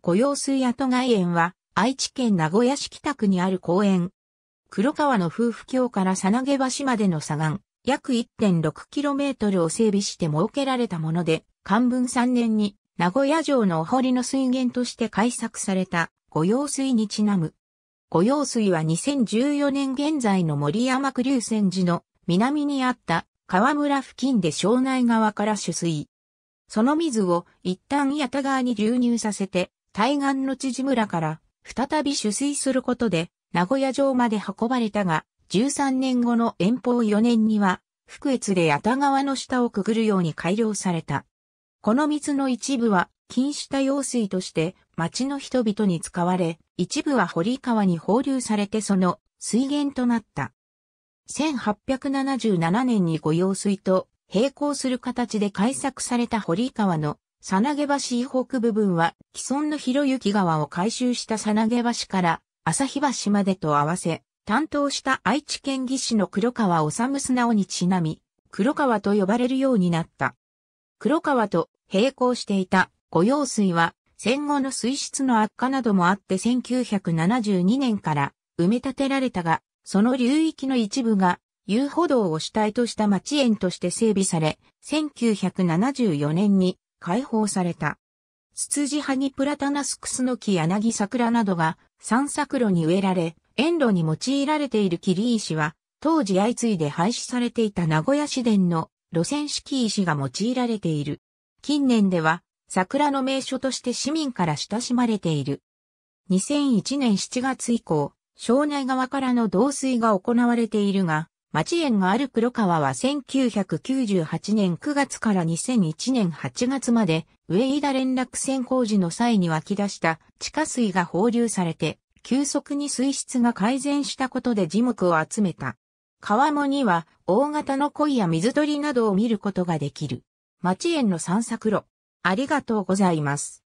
御用水跡外園は、愛知県名古屋市北区にある公園。黒川の夫婦橋からさなげ橋までの左岸、約 1.6km を整備して設けられたもので、漢文3年に名古屋城のお堀の水源として開削された御用水にちなむ。御用水は2014年現在の森山区流泉寺の南にあった川村付近で庄内側から取水。その水を一旦八田川に流入させて対岸の知事村から再び取水することで名古屋城まで運ばれたが、13年後の遠方4年には、福越で八田川の下をくぐるように改良された。この水の一部は禁止した用水として町の人々に使われ、一部は堀川に放流されてその水源となった。1877年に御用水と並行する形で改作された堀川のさなげ橋以北部分は既存の広行川を改修したさなげ橋から日橋までと合わせ、担当した愛知県技師の黒川治素直にちなみ、黒川と呼ばれるようになった。黒川と並行していた御用水は戦後の水質の悪化などもあって1972年から埋め立てられたが、その流域の一部が遊歩道を主体とした町園として整備され、1974年に解放された。ツツジハニプラタナスクスノキ柳桜などが散策路に植えられ、園路に用いられている霧石は、当時相次いで廃止されていた名古屋市電の路線式石が用いられている。近年では、桜の名所として市民から親しまれている。2001年7月以降、庄内側からの導水が行われているが、町園がある黒川は1998年9月から2001年8月まで、上井田連絡船工事の際に湧き出した地下水が放流されて、急速に水質が改善したことで樹木を集めた。川面には大型の鯉や水鳥などを見ることができる。町園の散策路。ありがとうございます。